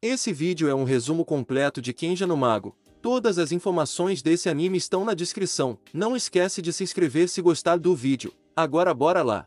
Esse vídeo é um resumo completo de Kenja no Mago. Todas as informações desse anime estão na descrição. Não esquece de se inscrever se gostar do vídeo. Agora bora lá!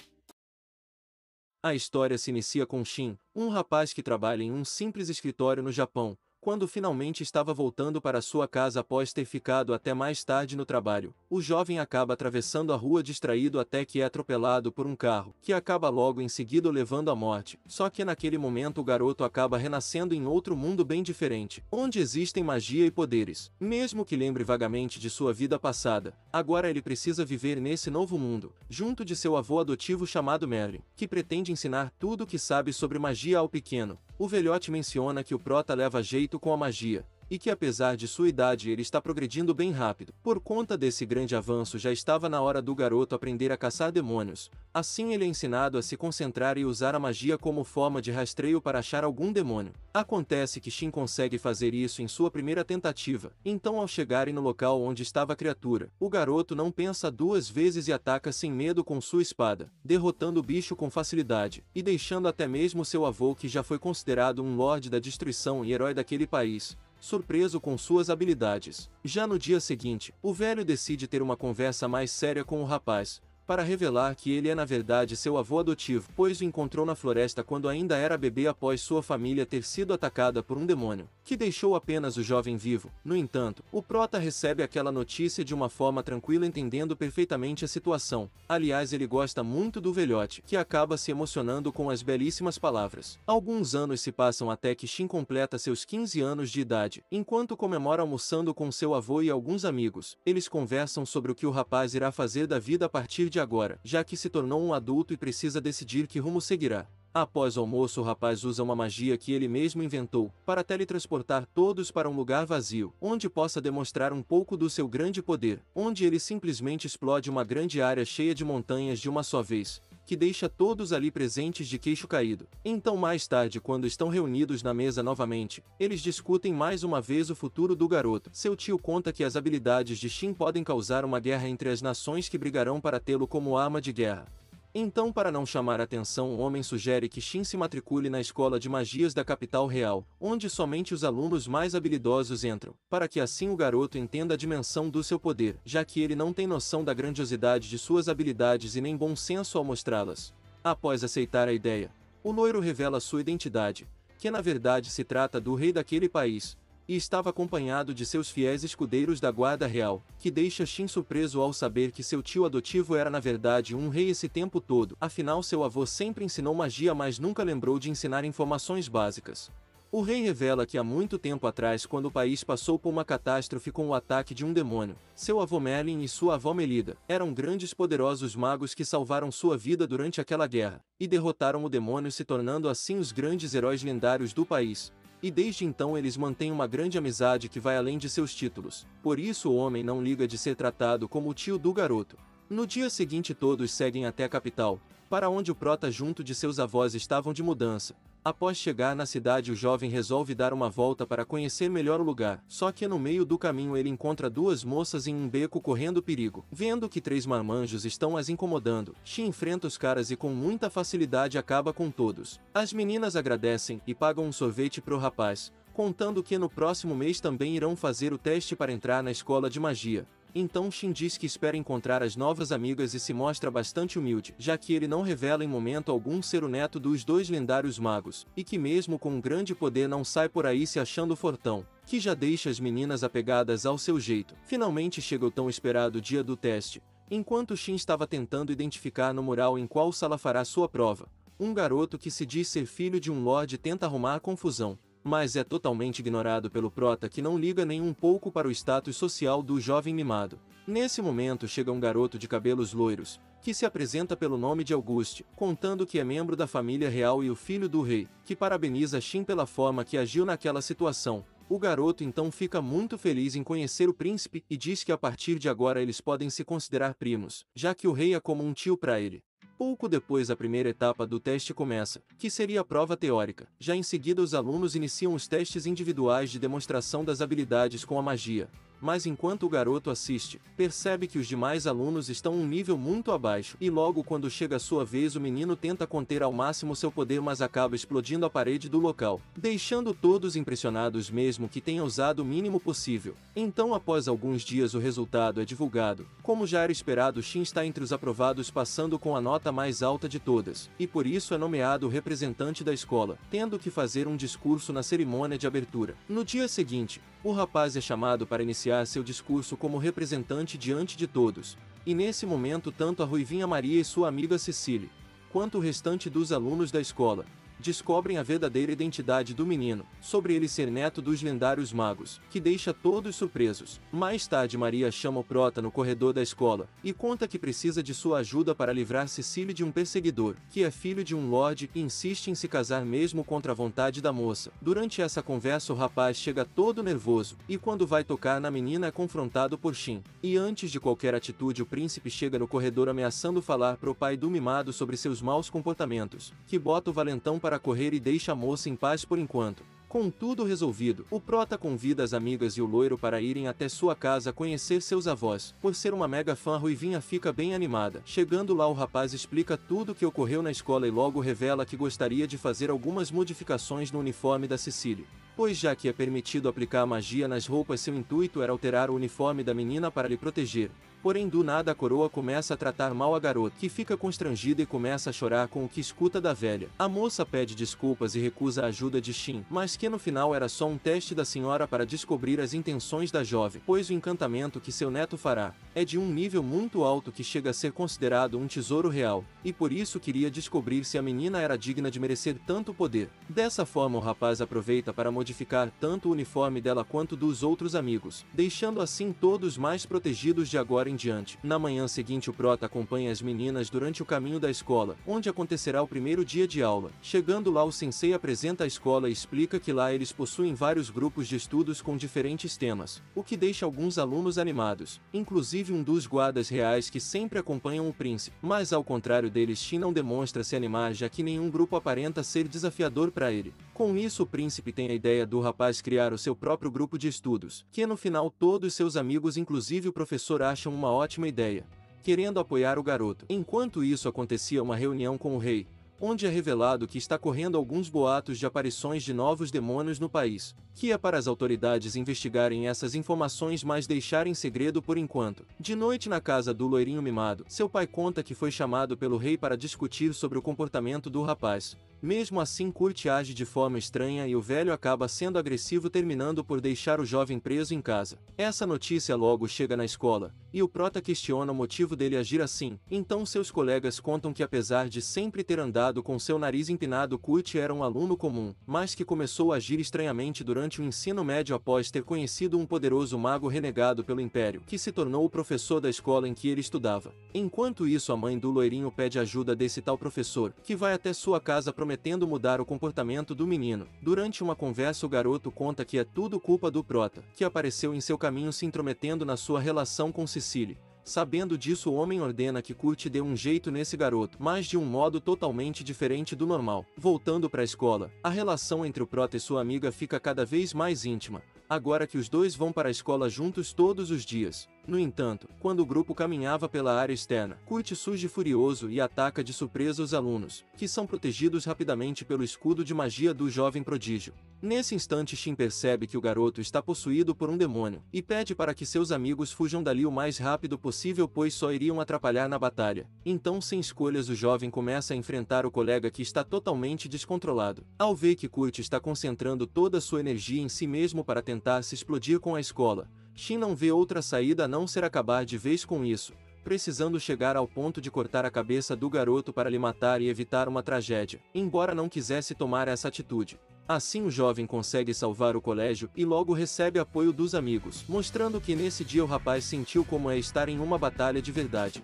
A história se inicia com Shin, um rapaz que trabalha em um simples escritório no Japão, quando finalmente estava voltando para sua casa após ter ficado até mais tarde no trabalho, o jovem acaba atravessando a rua distraído até que é atropelado por um carro, que acaba logo em seguida levando à morte. Só que naquele momento o garoto acaba renascendo em outro mundo bem diferente, onde existem magia e poderes. Mesmo que lembre vagamente de sua vida passada, agora ele precisa viver nesse novo mundo, junto de seu avô adotivo chamado Merlin, que pretende ensinar tudo o que sabe sobre magia ao pequeno. O velhote menciona que o prota leva jeito feito com a magia e que apesar de sua idade ele está progredindo bem rápido. Por conta desse grande avanço já estava na hora do garoto aprender a caçar demônios, assim ele é ensinado a se concentrar e usar a magia como forma de rastreio para achar algum demônio. Acontece que Shin consegue fazer isso em sua primeira tentativa, então ao chegarem no local onde estava a criatura, o garoto não pensa duas vezes e ataca sem medo com sua espada, derrotando o bicho com facilidade, e deixando até mesmo seu avô que já foi considerado um lorde da destruição e herói daquele país, surpreso com suas habilidades. Já no dia seguinte, o velho decide ter uma conversa mais séria com o rapaz, para revelar que ele é na verdade seu avô adotivo, pois o encontrou na floresta quando ainda era bebê após sua família ter sido atacada por um demônio, que deixou apenas o jovem vivo. No entanto, o Prota recebe aquela notícia de uma forma tranquila entendendo perfeitamente a situação. Aliás, ele gosta muito do velhote, que acaba se emocionando com as belíssimas palavras. Alguns anos se passam até que Shin completa seus 15 anos de idade, enquanto comemora almoçando com seu avô e alguns amigos. Eles conversam sobre o que o rapaz irá fazer da vida a partir de agora, já que se tornou um adulto e precisa decidir que rumo seguirá. Após o almoço, o rapaz usa uma magia que ele mesmo inventou para teletransportar todos para um lugar vazio, onde possa demonstrar um pouco do seu grande poder, onde ele simplesmente explode uma grande área cheia de montanhas de uma só vez, que deixa todos ali presentes de queixo caído. Então, mais tarde, quando estão reunidos na mesa novamente, eles discutem mais uma vez o futuro do garoto. Seu tio conta que as habilidades de Shin podem causar uma guerra entre as nações que brigarão para tê-lo como arma de guerra. Então, para não chamar atenção, o homem sugere que Shin se matricule na escola de magias da capital real, onde somente os alunos mais habilidosos entram, para que assim o garoto entenda a dimensão do seu poder, já que ele não tem noção da grandiosidade de suas habilidades e nem bom senso ao mostrá-las. Após aceitar a ideia, o loiro revela sua identidade, que na verdade se trata do rei daquele país, e estava acompanhado de seus fiéis escudeiros da guarda real, que deixa Shin surpreso ao saber que seu tio adotivo era na verdade um rei esse tempo todo, afinal seu avô sempre ensinou magia mas nunca lembrou de ensinar informações básicas. O rei revela que há muito tempo atrás quando o país passou por uma catástrofe com o ataque de um demônio, seu avô Merlin e sua avó Melida eram grandes poderosos magos que salvaram sua vida durante aquela guerra, e derrotaram o demônio se tornando assim os grandes heróis lendários do país, e desde então eles mantêm uma grande amizade que vai além de seus títulos, por isso o homem não liga de ser tratado como o tio do garoto. No dia seguinte todos seguem até a capital, para onde o prota junto de seus avós estavam de mudança, Após chegar na cidade, o jovem resolve dar uma volta para conhecer melhor o lugar, só que no meio do caminho ele encontra duas moças em um beco correndo perigo. Vendo que três marmanjos estão as incomodando, Shi enfrenta os caras e com muita facilidade acaba com todos. As meninas agradecem e pagam um sorvete pro rapaz, contando que no próximo mês também irão fazer o teste para entrar na escola de magia. Então Shin diz que espera encontrar as novas amigas e se mostra bastante humilde, já que ele não revela em momento algum ser o neto dos dois lendários magos, e que mesmo com um grande poder não sai por aí se achando fortão, que já deixa as meninas apegadas ao seu jeito. Finalmente chega o tão esperado dia do teste, enquanto Shin estava tentando identificar no mural em qual sala fará sua prova. Um garoto que se diz ser filho de um lorde tenta arrumar a confusão, mas é totalmente ignorado pelo Prota que não liga nem um pouco para o status social do jovem mimado. Nesse momento chega um garoto de cabelos loiros, que se apresenta pelo nome de Auguste, contando que é membro da família real e o filho do rei, que parabeniza Shin pela forma que agiu naquela situação. O garoto então fica muito feliz em conhecer o príncipe e diz que a partir de agora eles podem se considerar primos, já que o rei é como um tio para ele. Pouco depois a primeira etapa do teste começa, que seria a prova teórica. Já em seguida os alunos iniciam os testes individuais de demonstração das habilidades com a magia mas enquanto o garoto assiste, percebe que os demais alunos estão um nível muito abaixo e logo quando chega a sua vez o menino tenta conter ao máximo seu poder mas acaba explodindo a parede do local, deixando todos impressionados mesmo que tenha usado o mínimo possível. Então após alguns dias o resultado é divulgado. Como já era esperado Shin está entre os aprovados passando com a nota mais alta de todas, e por isso é nomeado o representante da escola, tendo que fazer um discurso na cerimônia de abertura. No dia seguinte, o rapaz é chamado para iniciar seu discurso como representante diante de todos, e nesse momento tanto a Ruivinha Maria e sua amiga Cecília, quanto o restante dos alunos da escola, descobrem a verdadeira identidade do menino, sobre ele ser neto dos lendários magos, que deixa todos surpresos. Mais tarde Maria chama o Prota no corredor da escola, e conta que precisa de sua ajuda para livrar Cecília de um perseguidor, que é filho de um lorde e insiste em se casar mesmo contra a vontade da moça. Durante essa conversa o rapaz chega todo nervoso, e quando vai tocar na menina é confrontado por Shin. E antes de qualquer atitude o príncipe chega no corredor ameaçando falar pro pai do mimado sobre seus maus comportamentos, que bota o valentão para para correr e deixa a moça em paz por enquanto. Com tudo resolvido, o Prota convida as amigas e o loiro para irem até sua casa conhecer seus avós. Por ser uma mega fã, Ruivinha fica bem animada. Chegando lá, o rapaz explica tudo o que ocorreu na escola e logo revela que gostaria de fazer algumas modificações no uniforme da Cecília. Pois já que é permitido aplicar magia nas roupas, seu intuito era alterar o uniforme da menina para lhe proteger. Porém do nada a coroa começa a tratar mal a garota, que fica constrangida e começa a chorar com o que escuta da velha. A moça pede desculpas e recusa a ajuda de Shin, mas que no final era só um teste da senhora para descobrir as intenções da jovem, pois o encantamento que seu neto fará é de um nível muito alto que chega a ser considerado um tesouro real, e por isso queria descobrir se a menina era digna de merecer tanto poder. Dessa forma o rapaz aproveita para modificar tanto o uniforme dela quanto dos outros amigos, deixando assim todos mais protegidos de agora em diante. Na manhã seguinte, o Prota acompanha as meninas durante o caminho da escola, onde acontecerá o primeiro dia de aula. Chegando lá, o sensei apresenta a escola e explica que lá eles possuem vários grupos de estudos com diferentes temas, o que deixa alguns alunos animados, inclusive um dos guardas reais que sempre acompanham o príncipe. Mas ao contrário deles, Shin não demonstra se animar já que nenhum grupo aparenta ser desafiador para ele. Com isso, o príncipe tem a ideia do rapaz criar o seu próprio grupo de estudos, que no final todos seus amigos, inclusive o professor, acham uma ótima ideia, querendo apoiar o garoto. Enquanto isso acontecia uma reunião com o rei, onde é revelado que está correndo alguns boatos de aparições de novos demônios no país, que é para as autoridades investigarem essas informações mas deixarem segredo por enquanto. De noite na casa do loirinho mimado, seu pai conta que foi chamado pelo rei para discutir sobre o comportamento do rapaz, mesmo assim Kurt age de forma estranha e o velho acaba sendo agressivo terminando por deixar o jovem preso em casa. Essa notícia logo chega na escola, e o prota questiona o motivo dele agir assim, então seus colegas contam que apesar de sempre ter andado com seu nariz empinado Kurt era um aluno comum, mas que começou a agir estranhamente durante o ensino médio após ter conhecido um poderoso mago renegado pelo Império, que se tornou o professor da escola em que ele estudava. Enquanto isso a mãe do loirinho pede ajuda desse tal professor, que vai até sua casa prometendo prometendo mudar o comportamento do menino. Durante uma conversa, o garoto conta que é tudo culpa do Prota, que apareceu em seu caminho se intrometendo na sua relação com Cecília. Sabendo disso, o homem ordena que Kurt dê um jeito nesse garoto, mas de um modo totalmente diferente do normal. Voltando para a escola, a relação entre o Prota e sua amiga fica cada vez mais íntima, agora que os dois vão para a escola juntos todos os dias. No entanto, quando o grupo caminhava pela área externa, Kurt surge furioso e ataca de surpresa os alunos, que são protegidos rapidamente pelo escudo de magia do jovem prodígio. Nesse instante Shin percebe que o garoto está possuído por um demônio, e pede para que seus amigos fujam dali o mais rápido possível pois só iriam atrapalhar na batalha. Então sem escolhas o jovem começa a enfrentar o colega que está totalmente descontrolado. Ao ver que Kurt está concentrando toda sua energia em si mesmo para tentar se explodir com a escola, Shin não vê outra saída a não ser acabar de vez com isso, precisando chegar ao ponto de cortar a cabeça do garoto para lhe matar e evitar uma tragédia, embora não quisesse tomar essa atitude. Assim o jovem consegue salvar o colégio e logo recebe apoio dos amigos, mostrando que nesse dia o rapaz sentiu como é estar em uma batalha de verdade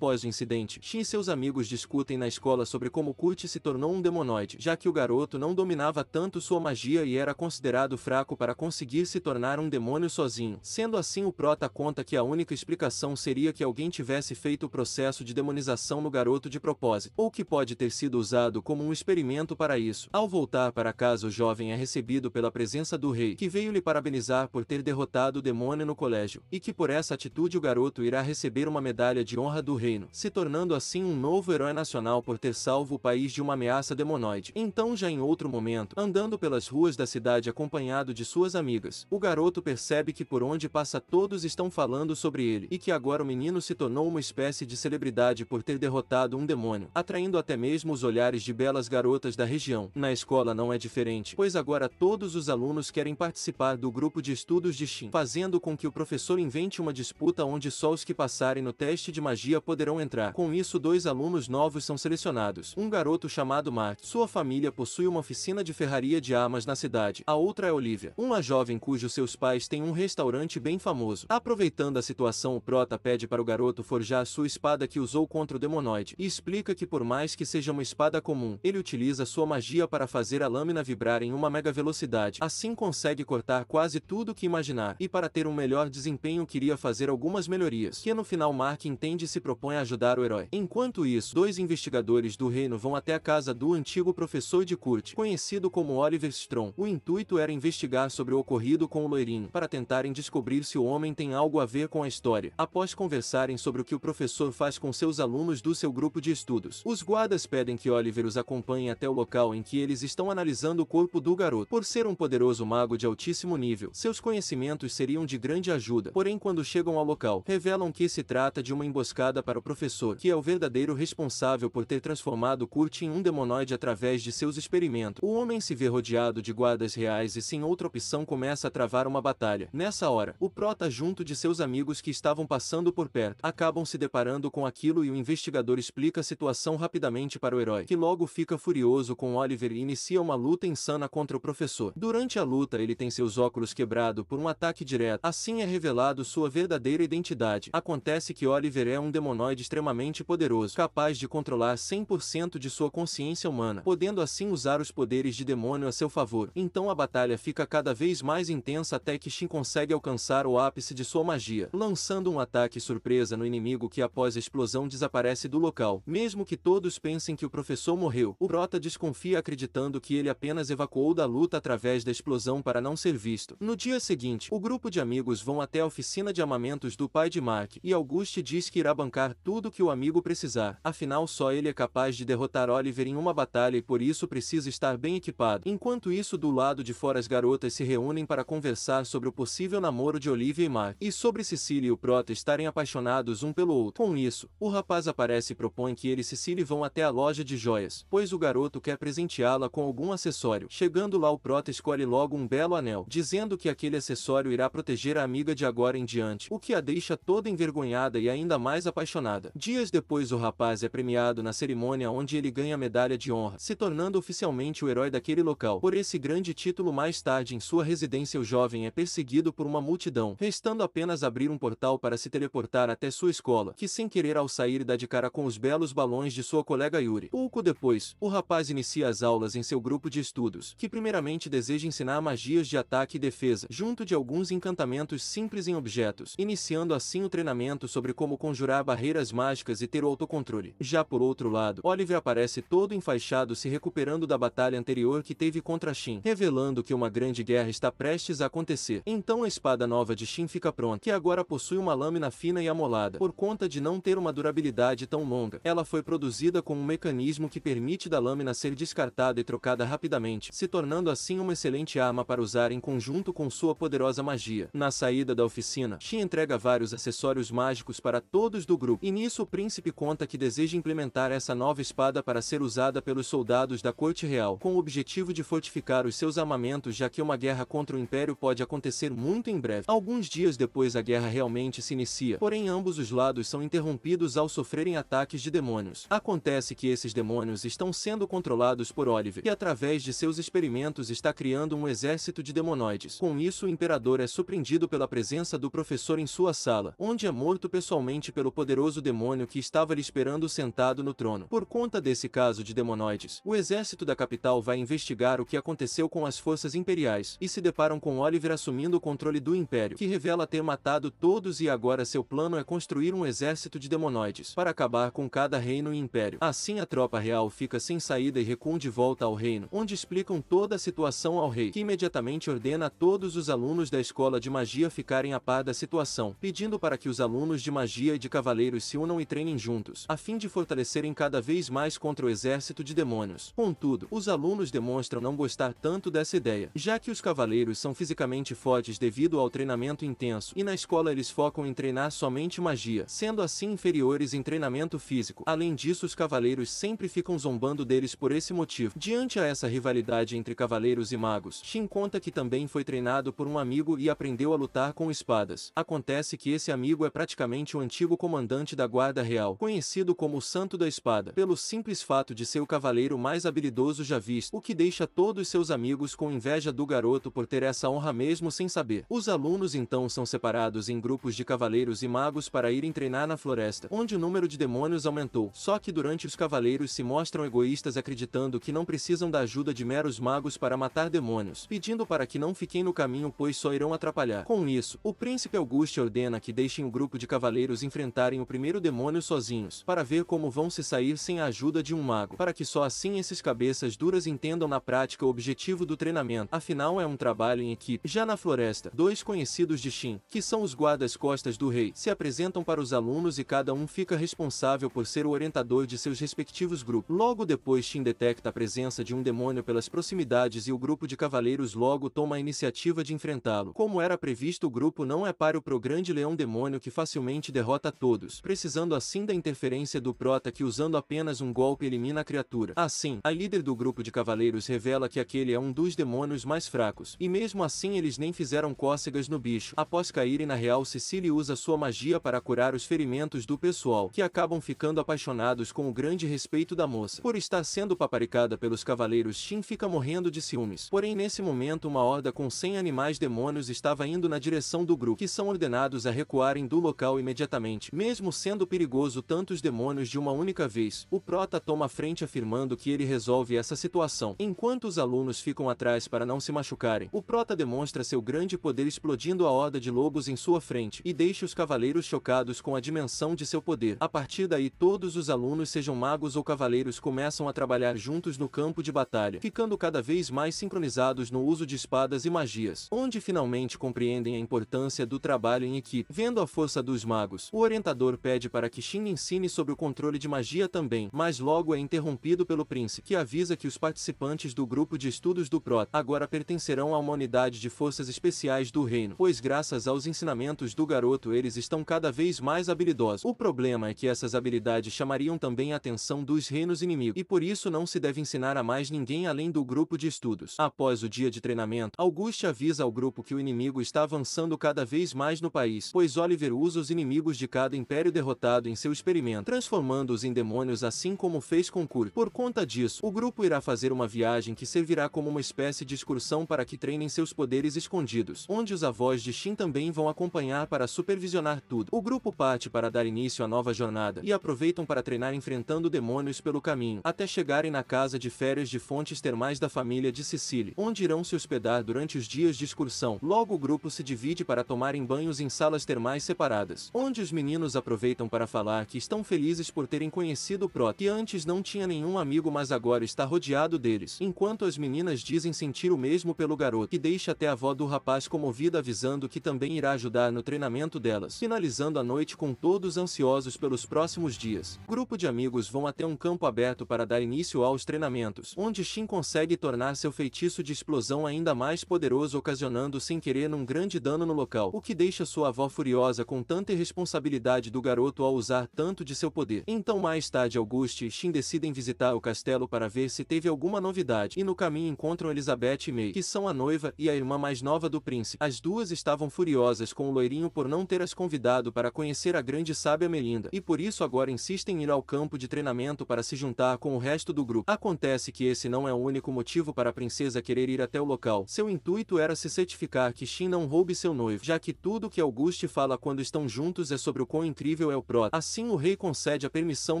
após o incidente, Shin e seus amigos discutem na escola sobre como Kurt se tornou um demonoide, já que o garoto não dominava tanto sua magia e era considerado fraco para conseguir se tornar um demônio sozinho. Sendo assim, o Prota conta que a única explicação seria que alguém tivesse feito o processo de demonização no garoto de propósito, ou que pode ter sido usado como um experimento para isso. Ao voltar para casa, o jovem é recebido pela presença do rei, que veio lhe parabenizar por ter derrotado o demônio no colégio, e que por essa atitude o garoto irá receber uma medalha de honra do rei reino, se tornando assim um novo herói nacional por ter salvo o país de uma ameaça demonoide. Então, já em outro momento, andando pelas ruas da cidade acompanhado de suas amigas, o garoto percebe que por onde passa todos estão falando sobre ele e que agora o menino se tornou uma espécie de celebridade por ter derrotado um demônio, atraindo até mesmo os olhares de belas garotas da região. Na escola não é diferente, pois agora todos os alunos querem participar do grupo de estudos de Shin, fazendo com que o professor invente uma disputa onde só os que passarem no teste de magia poderão poderão entrar. Com isso, dois alunos novos são selecionados. Um garoto chamado Mark. Sua família possui uma oficina de ferraria de armas na cidade. A outra é Olivia, uma jovem cujos seus pais têm um restaurante bem famoso. Aproveitando a situação, o Prota pede para o garoto forjar sua espada que usou contra o demonoide e explica que por mais que seja uma espada comum, ele utiliza sua magia para fazer a lâmina vibrar em uma mega velocidade. Assim consegue cortar quase tudo que imaginar e para ter um melhor desempenho queria fazer algumas melhorias, que no final Mark entende e se propõe propõe ajudar o herói. Enquanto isso, dois investigadores do reino vão até a casa do antigo professor de Kurt, conhecido como Oliver Strong. O intuito era investigar sobre o ocorrido com o loirinho, para tentarem descobrir se o homem tem algo a ver com a história. Após conversarem sobre o que o professor faz com seus alunos do seu grupo de estudos, os guardas pedem que Oliver os acompanhe até o local em que eles estão analisando o corpo do garoto. Por ser um poderoso mago de altíssimo nível, seus conhecimentos seriam de grande ajuda. Porém, quando chegam ao local, revelam que se trata de uma emboscada para para o professor, que é o verdadeiro responsável por ter transformado Kurt em um demonoide através de seus experimentos. O homem se vê rodeado de guardas reais e sem outra opção começa a travar uma batalha. Nessa hora, o prota junto de seus amigos que estavam passando por perto, acabam se deparando com aquilo e o investigador explica a situação rapidamente para o herói, que logo fica furioso com Oliver e inicia uma luta insana contra o professor. Durante a luta ele tem seus óculos quebrados por um ataque direto, assim é revelado sua verdadeira identidade. Acontece que Oliver é um demonoide humanoide extremamente poderoso, capaz de controlar 100% de sua consciência humana, podendo assim usar os poderes de demônio a seu favor. Então a batalha fica cada vez mais intensa até que Shin consegue alcançar o ápice de sua magia, lançando um ataque surpresa no inimigo que após a explosão desaparece do local. Mesmo que todos pensem que o professor morreu, o Brota desconfia acreditando que ele apenas evacuou da luta através da explosão para não ser visto. No dia seguinte, o grupo de amigos vão até a oficina de armamentos do pai de Mark, e Auguste diz que irá bancar tudo que o amigo precisar, afinal só ele é capaz de derrotar Oliver em uma batalha e por isso precisa estar bem equipado. Enquanto isso do lado de fora as garotas se reúnem para conversar sobre o possível namoro de Olivia e Mark, e sobre Cecília e o Prota estarem apaixonados um pelo outro. Com isso, o rapaz aparece e propõe que ele e Cecília vão até a loja de joias, pois o garoto quer presenteá-la com algum acessório. Chegando lá o Prota escolhe logo um belo anel, dizendo que aquele acessório irá proteger a amiga de agora em diante, o que a deixa toda envergonhada e ainda mais apaixonada nada. Dias depois, o rapaz é premiado na cerimônia onde ele ganha a medalha de honra, se tornando oficialmente o herói daquele local. Por esse grande título, mais tarde em sua residência, o jovem é perseguido por uma multidão, restando apenas abrir um portal para se teleportar até sua escola, que sem querer ao sair dá de cara com os belos balões de sua colega Yuri. Pouco depois, o rapaz inicia as aulas em seu grupo de estudos, que primeiramente deseja ensinar magias de ataque e defesa, junto de alguns encantamentos simples em objetos, iniciando assim o treinamento sobre como conjurar barreiras maneiras mágicas e ter o autocontrole. Já por outro lado, Oliver aparece todo enfaixado se recuperando da batalha anterior que teve contra Shin, revelando que uma grande guerra está prestes a acontecer. Então a espada nova de Shin fica pronta, que agora possui uma lâmina fina e amolada. Por conta de não ter uma durabilidade tão longa, ela foi produzida com um mecanismo que permite da lâmina ser descartada e trocada rapidamente, se tornando assim uma excelente arma para usar em conjunto com sua poderosa magia. Na saída da oficina, Shin entrega vários acessórios mágicos para todos do grupo, e nisso o príncipe conta que deseja implementar essa nova espada para ser usada pelos soldados da corte real com o objetivo de fortificar os seus armamentos já que uma guerra contra o império pode acontecer muito em breve. Alguns dias depois a guerra realmente se inicia, porém ambos os lados são interrompidos ao sofrerem ataques de demônios. Acontece que esses demônios estão sendo controlados por Oliver, que através de seus experimentos está criando um exército de demonoides. Com isso o imperador é surpreendido pela presença do professor em sua sala, onde é morto pessoalmente pelo poderoso poderoso demônio que estava lhe esperando sentado no trono. Por conta desse caso de demonoides, o exército da capital vai investigar o que aconteceu com as forças imperiais e se deparam com Oliver assumindo o controle do império, que revela ter matado todos e agora seu plano é construir um exército de demonoides para acabar com cada reino e império. Assim a tropa real fica sem saída e recua de volta ao reino, onde explicam toda a situação ao rei, que imediatamente ordena a todos os alunos da escola de magia ficarem a par da situação, pedindo para que os alunos de magia e de cavaleiros guerreiros se unam e treinem juntos, a fim de fortalecerem cada vez mais contra o exército de demônios. Contudo, os alunos demonstram não gostar tanto dessa ideia, já que os cavaleiros são fisicamente fortes devido ao treinamento intenso, e na escola eles focam em treinar somente magia, sendo assim inferiores em treinamento físico. Além disso, os cavaleiros sempre ficam zombando deles por esse motivo. Diante a essa rivalidade entre cavaleiros e magos, Shin conta que também foi treinado por um amigo e aprendeu a lutar com espadas. Acontece que esse amigo é praticamente o antigo comandante comandante da Guarda Real, conhecido como o Santo da Espada, pelo simples fato de ser o cavaleiro mais habilidoso já visto, o que deixa todos seus amigos com inveja do garoto por ter essa honra mesmo sem saber. Os alunos então são separados em grupos de cavaleiros e magos para irem treinar na floresta, onde o número de demônios aumentou. Só que durante os cavaleiros se mostram egoístas acreditando que não precisam da ajuda de meros magos para matar demônios, pedindo para que não fiquem no caminho pois só irão atrapalhar. Com isso, o príncipe Auguste ordena que deixem o grupo de cavaleiros enfrentarem o primeiro demônio sozinhos, para ver como vão se sair sem a ajuda de um mago, para que só assim esses cabeças duras entendam na prática o objetivo do treinamento, afinal é um trabalho em equipe. Já na floresta, dois conhecidos de Shin, que são os guardas-costas do rei, se apresentam para os alunos e cada um fica responsável por ser o orientador de seus respectivos grupos. Logo depois Shin detecta a presença de um demônio pelas proximidades e o grupo de cavaleiros logo toma a iniciativa de enfrentá-lo. Como era previsto o grupo não é páreo pro grande leão demônio que facilmente derrota todos precisando assim da interferência do prota que usando apenas um golpe elimina a criatura. Assim, a líder do grupo de cavaleiros revela que aquele é um dos demônios mais fracos, e mesmo assim eles nem fizeram cócegas no bicho. Após caírem na real, Cecily usa sua magia para curar os ferimentos do pessoal, que acabam ficando apaixonados com o grande respeito da moça. Por estar sendo paparicada pelos cavaleiros, Shin fica morrendo de ciúmes. Porém, nesse momento, uma horda com 100 animais demônios estava indo na direção do grupo, que são ordenados a recuarem do local imediatamente. Mesmo sendo perigoso tantos demônios de uma única vez, o Prota toma frente afirmando que ele resolve essa situação. Enquanto os alunos ficam atrás para não se machucarem, o Prota demonstra seu grande poder explodindo a horda de lobos em sua frente e deixa os cavaleiros chocados com a dimensão de seu poder. A partir daí todos os alunos sejam magos ou cavaleiros começam a trabalhar juntos no campo de batalha, ficando cada vez mais sincronizados no uso de espadas e magias, onde finalmente compreendem a importância do trabalho em equipe. Vendo a força dos magos, o orientador pede para que Shin ensine sobre o controle de magia também, mas logo é interrompido pelo príncipe, que avisa que os participantes do grupo de estudos do PROT agora pertencerão a uma unidade de forças especiais do reino, pois graças aos ensinamentos do garoto eles estão cada vez mais habilidosos. O problema é que essas habilidades chamariam também a atenção dos reinos inimigos, e por isso não se deve ensinar a mais ninguém além do grupo de estudos. Após o dia de treinamento, Auguste avisa ao grupo que o inimigo está avançando cada vez mais no país, pois Oliver usa os inimigos de cada império derrotado em seu experimento, transformando-os em demônios assim como fez com Kurt. Por conta disso, o grupo irá fazer uma viagem que servirá como uma espécie de excursão para que treinem seus poderes escondidos, onde os avós de Shin também vão acompanhar para supervisionar tudo. O grupo parte para dar início à nova jornada e aproveitam para treinar enfrentando demônios pelo caminho, até chegarem na casa de férias de fontes termais da família de Sicily, onde irão se hospedar durante os dias de excursão. Logo o grupo se divide para tomarem banhos em salas termais separadas, onde os meninos aproveitam aproveitam para falar que estão felizes por terem conhecido o Pro, que antes não tinha nenhum amigo mas agora está rodeado deles, enquanto as meninas dizem sentir o mesmo pelo garoto e deixa até a avó do rapaz comovida avisando que também irá ajudar no treinamento delas, finalizando a noite com todos ansiosos pelos próximos dias. grupo de amigos vão até um campo aberto para dar início aos treinamentos, onde Shin consegue tornar seu feitiço de explosão ainda mais poderoso ocasionando sem querer um grande dano no local, o que deixa sua avó furiosa com tanta irresponsabilidade do garoto ao usar tanto de seu poder. Então mais tarde Auguste e Shin decidem visitar o castelo para ver se teve alguma novidade e no caminho encontram Elizabeth e May, que são a noiva e a irmã mais nova do príncipe. As duas estavam furiosas com o loirinho por não ter as convidado para conhecer a grande sábia Melinda e por isso agora insistem em ir ao campo de treinamento para se juntar com o resto do grupo. Acontece que esse não é o único motivo para a princesa querer ir até o local. Seu intuito era se certificar que Shin não roube seu noivo, já que tudo que Auguste fala quando estão juntos é sobre o quão incrível é o Prot. Assim o rei concede a permissão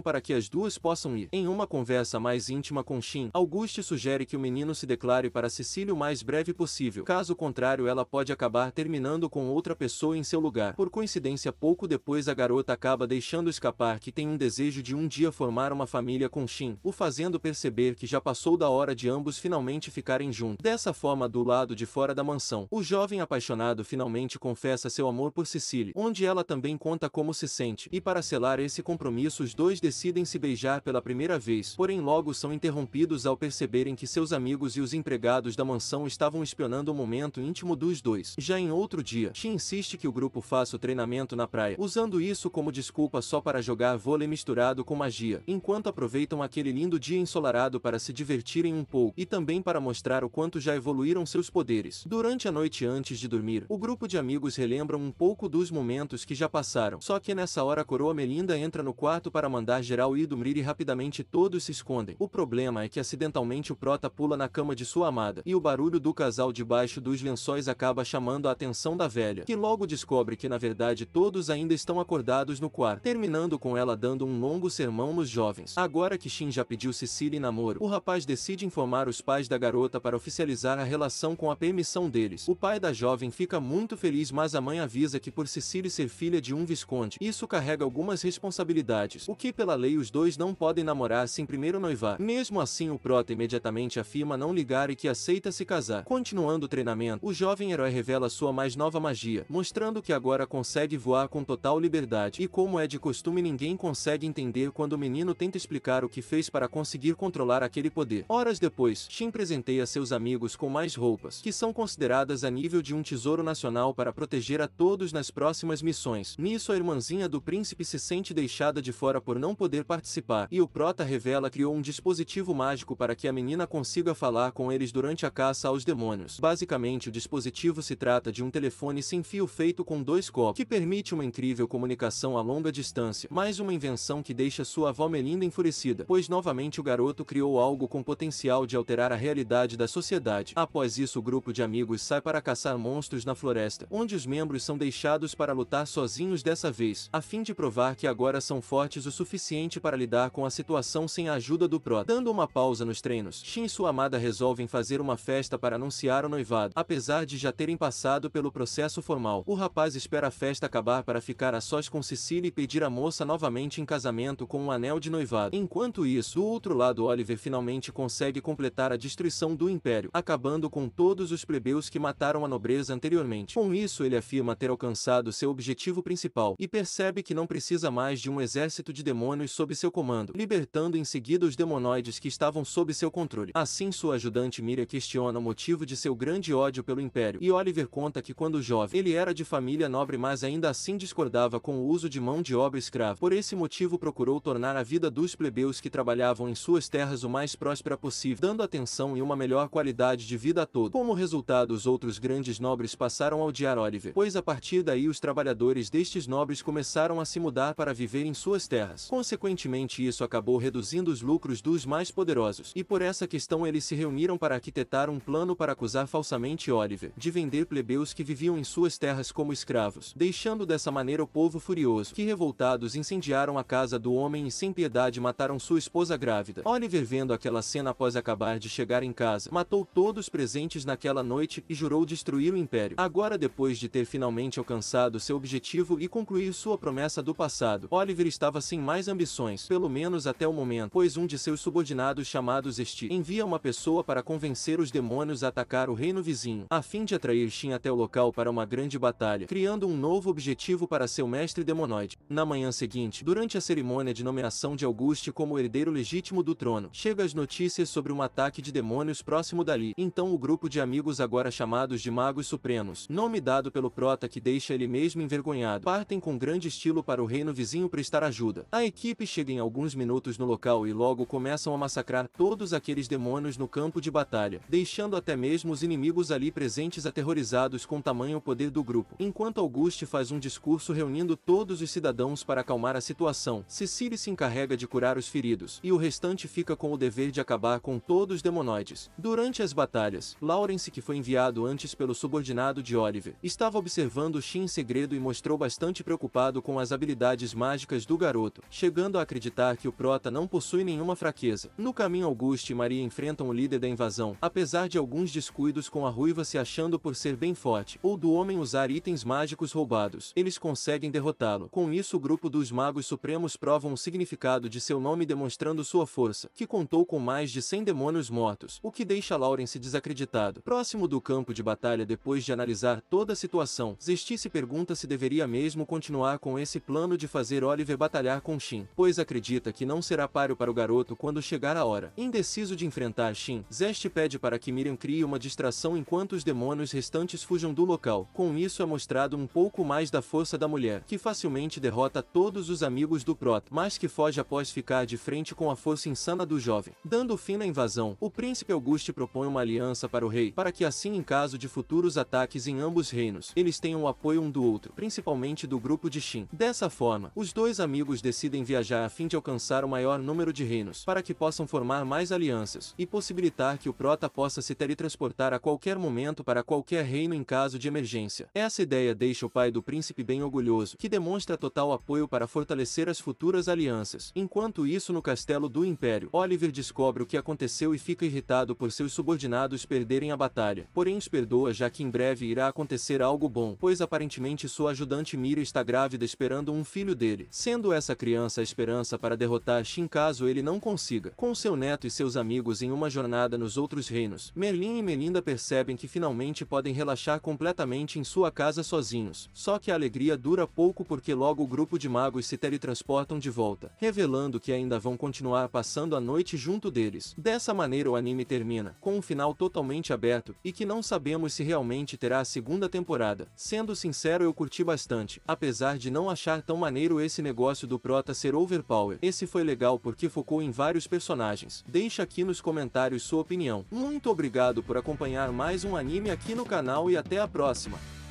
para que as duas possam ir. Em uma conversa mais íntima com Shin, Auguste sugere que o menino se declare para Cecília o mais breve possível. Caso contrário, ela pode acabar terminando com outra pessoa em seu lugar. Por coincidência, pouco depois a garota acaba deixando escapar que tem um desejo de um dia formar uma família com Shin, o fazendo perceber que já passou da hora de ambos finalmente ficarem juntos. Dessa forma, do lado de fora da mansão, o jovem apaixonado finalmente confessa seu amor por Cecília, onde ela também conta como se sente e para selar esse compromisso os dois decidem se beijar pela primeira vez, porém logo são interrompidos ao perceberem que seus amigos e os empregados da mansão estavam espionando o momento íntimo dos dois. Já em outro dia, Chi insiste que o grupo faça o treinamento na praia, usando isso como desculpa só para jogar vôlei misturado com magia, enquanto aproveitam aquele lindo dia ensolarado para se divertirem um pouco e também para mostrar o quanto já evoluíram seus poderes. Durante a noite antes de dormir, o grupo de amigos relembram um pouco dos momentos que já passaram, só que nessa Nessa hora a coroa Melinda entra no quarto para mandar geral ir dormir e rapidamente todos se escondem. O problema é que acidentalmente o prota pula na cama de sua amada, e o barulho do casal debaixo dos lençóis acaba chamando a atenção da velha, que logo descobre que na verdade todos ainda estão acordados no quarto, terminando com ela dando um longo sermão nos jovens. Agora que Shin já pediu Cecília em namoro, o rapaz decide informar os pais da garota para oficializar a relação com a permissão deles. O pai da jovem fica muito feliz mas a mãe avisa que por Cecília ser filha de um visconde, isso isso carrega algumas responsabilidades, o que pela lei os dois não podem namorar sem primeiro noivar. Mesmo assim, o prota imediatamente afirma não ligar e que aceita se casar. Continuando o treinamento, o jovem herói revela sua mais nova magia, mostrando que agora consegue voar com total liberdade. E como é de costume, ninguém consegue entender quando o menino tenta explicar o que fez para conseguir controlar aquele poder. Horas depois, Shin presenteia seus amigos com mais roupas, que são consideradas a nível de um tesouro nacional para proteger a todos nas próximas missões. Nisso, a irmãzinha do do príncipe se sente deixada de fora por não poder participar, e o Prota revela que criou um dispositivo mágico para que a menina consiga falar com eles durante a caça aos demônios. Basicamente, o dispositivo se trata de um telefone sem fio feito com dois copos, que permite uma incrível comunicação a longa distância, mais uma invenção que deixa sua avó Melinda enfurecida, pois novamente o garoto criou algo com potencial de alterar a realidade da sociedade. Após isso, o grupo de amigos sai para caçar monstros na floresta, onde os membros são deixados para lutar sozinhos dessa vez, a fim de provar que agora são fortes o suficiente para lidar com a situação sem a ajuda do Pro. Dando uma pausa nos treinos, Shin e sua amada resolvem fazer uma festa para anunciar o noivado. Apesar de já terem passado pelo processo formal, o rapaz espera a festa acabar para ficar a sós com Cecília e pedir a moça novamente em casamento com um anel de noivado. Enquanto isso, do outro lado Oliver finalmente consegue completar a destruição do Império, acabando com todos os plebeus que mataram a nobreza anteriormente. Com isso ele afirma ter alcançado seu objetivo principal e percebe percebe que não precisa mais de um exército de demônios sob seu comando, libertando em seguida os demonoides que estavam sob seu controle. Assim, sua ajudante Miriam questiona o motivo de seu grande ódio pelo Império, e Oliver conta que quando jovem, ele era de família nobre mas ainda assim discordava com o uso de mão de obra escrava. Por esse motivo procurou tornar a vida dos plebeus que trabalhavam em suas terras o mais próspera possível, dando atenção e uma melhor qualidade de vida a todos. Como resultado, os outros grandes nobres passaram a odiar Oliver, pois a partir daí os trabalhadores destes nobres começaram começaram a se mudar para viver em suas terras. Consequentemente, isso acabou reduzindo os lucros dos mais poderosos, e por essa questão eles se reuniram para arquitetar um plano para acusar falsamente Oliver de vender plebeus que viviam em suas terras como escravos, deixando dessa maneira o povo furioso, que revoltados incendiaram a casa do homem e sem piedade mataram sua esposa grávida. Oliver, vendo aquela cena após acabar de chegar em casa, matou todos presentes naquela noite e jurou destruir o império. Agora, depois de ter finalmente alcançado seu objetivo e concluir sua promessa do passado, Oliver estava sem mais ambições, pelo menos até o momento, pois um de seus subordinados chamados Esti envia uma pessoa para convencer os demônios a atacar o reino vizinho, a fim de atrair Shin até o local para uma grande batalha, criando um novo objetivo para seu mestre demonoide. Na manhã seguinte, durante a cerimônia de nomeação de Auguste como herdeiro legítimo do trono, chega as notícias sobre um ataque de demônios próximo dali, então o grupo de amigos agora chamados de Magos Supremos, nome dado pelo Prota que deixa ele mesmo envergonhado, partem com grandes estilo para o reino vizinho prestar ajuda. A equipe chega em alguns minutos no local e logo começam a massacrar todos aqueles demônios no campo de batalha, deixando até mesmo os inimigos ali presentes aterrorizados com o tamanho poder do grupo. Enquanto Auguste faz um discurso reunindo todos os cidadãos para acalmar a situação, Cecily se encarrega de curar os feridos, e o restante fica com o dever de acabar com todos os demonoides. Durante as batalhas, Lawrence, que foi enviado antes pelo subordinado de Oliver, estava observando Shin em segredo e mostrou bastante preocupado com as habilidades mágicas do garoto, chegando a acreditar que o Prota não possui nenhuma fraqueza. No caminho Auguste e Maria enfrentam o líder da invasão, apesar de alguns descuidos com a ruiva se achando por ser bem forte, ou do homem usar itens mágicos roubados, eles conseguem derrotá-lo. Com isso o grupo dos Magos Supremos provam o significado de seu nome demonstrando sua força, que contou com mais de 100 demônios mortos, o que deixa Lawrence desacreditado. Próximo do campo de batalha depois de analisar toda a situação, Zesti se pergunta se deveria mesmo continuar com com esse plano de fazer Oliver batalhar com Shin, pois acredita que não será páreo para o garoto quando chegar a hora. Indeciso de enfrentar Shin, Zest pede para que Miriam crie uma distração enquanto os demônios restantes fujam do local. Com isso é mostrado um pouco mais da força da mulher, que facilmente derrota todos os amigos do Prot, mas que foge após ficar de frente com a força insana do jovem. Dando fim na invasão, o príncipe Auguste propõe uma aliança para o rei, para que assim em caso de futuros ataques em ambos reinos, eles tenham o apoio um do outro, principalmente do grupo de Shin. Dessa forma, os dois amigos decidem viajar a fim de alcançar o maior número de reinos, para que possam formar mais alianças, e possibilitar que o Prota possa se teletransportar a qualquer momento para qualquer reino em caso de emergência. Essa ideia deixa o pai do príncipe bem orgulhoso, que demonstra total apoio para fortalecer as futuras alianças. Enquanto isso no castelo do Império, Oliver descobre o que aconteceu e fica irritado por seus subordinados perderem a batalha. Porém os perdoa já que em breve irá acontecer algo bom, pois aparentemente sua ajudante Mira está grávida esperando um filho dele, sendo essa criança a esperança para derrotar Shin caso ele não consiga. Com seu neto e seus amigos em uma jornada nos outros reinos, Merlin e Melinda percebem que finalmente podem relaxar completamente em sua casa sozinhos. Só que a alegria dura pouco porque logo o grupo de magos se teletransportam de volta, revelando que ainda vão continuar passando a noite junto deles. Dessa maneira o anime termina, com um final totalmente aberto, e que não sabemos se realmente terá a segunda temporada. Sendo sincero eu curti bastante, apesar de não não achar tão maneiro esse negócio do Prota ser overpower. Esse foi legal porque focou em vários personagens. Deixa aqui nos comentários sua opinião. Muito obrigado por acompanhar mais um anime aqui no canal e até a próxima.